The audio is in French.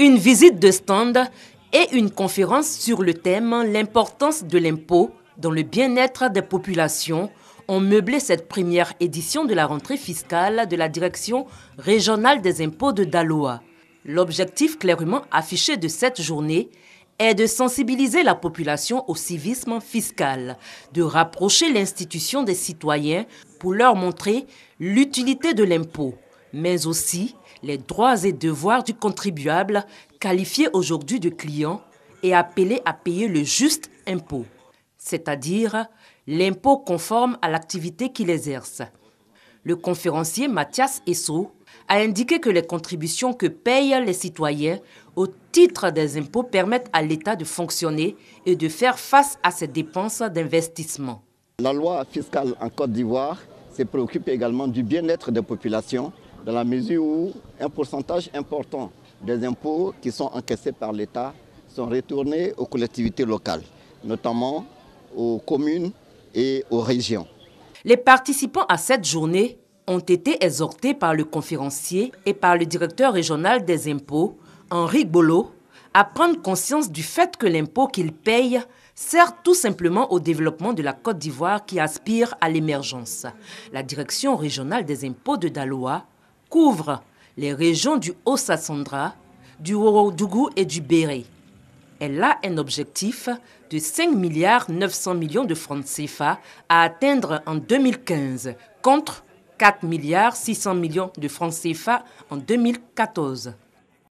une visite de stand et une conférence sur le thème L'importance de l'impôt dans le bien-être des populations ont meublé cette première édition de la rentrée fiscale de la direction régionale des impôts de Daloa. L'objectif clairement affiché de cette journée est de sensibiliser la population au civisme fiscal, de rapprocher l'institution des citoyens pour leur montrer l'utilité de l'impôt mais aussi les droits et devoirs du contribuable qualifié aujourd'hui de client et appelé à payer le juste impôt, c'est-à-dire l'impôt conforme à l'activité qu'il exerce. Le conférencier Mathias Esso a indiqué que les contributions que payent les citoyens au titre des impôts permettent à l'État de fonctionner et de faire face à ses dépenses d'investissement. La loi fiscale en Côte d'Ivoire se préoccupe également du bien-être des populations dans la mesure où un pourcentage important des impôts qui sont encaissés par l'État sont retournés aux collectivités locales, notamment aux communes et aux régions. Les participants à cette journée ont été exhortés par le conférencier et par le directeur régional des impôts, Henri Bolo, à prendre conscience du fait que l'impôt qu'ils payent sert tout simplement au développement de la Côte d'Ivoire qui aspire à l'émergence. La direction régionale des impôts de Daloa couvre les régions du Haut-Sassandra, du Rorodougou et du Béré. Elle a un objectif de 5 milliards 900 millions de francs CFA à atteindre en 2015 contre 4 milliards 600 millions de francs CFA en 2014.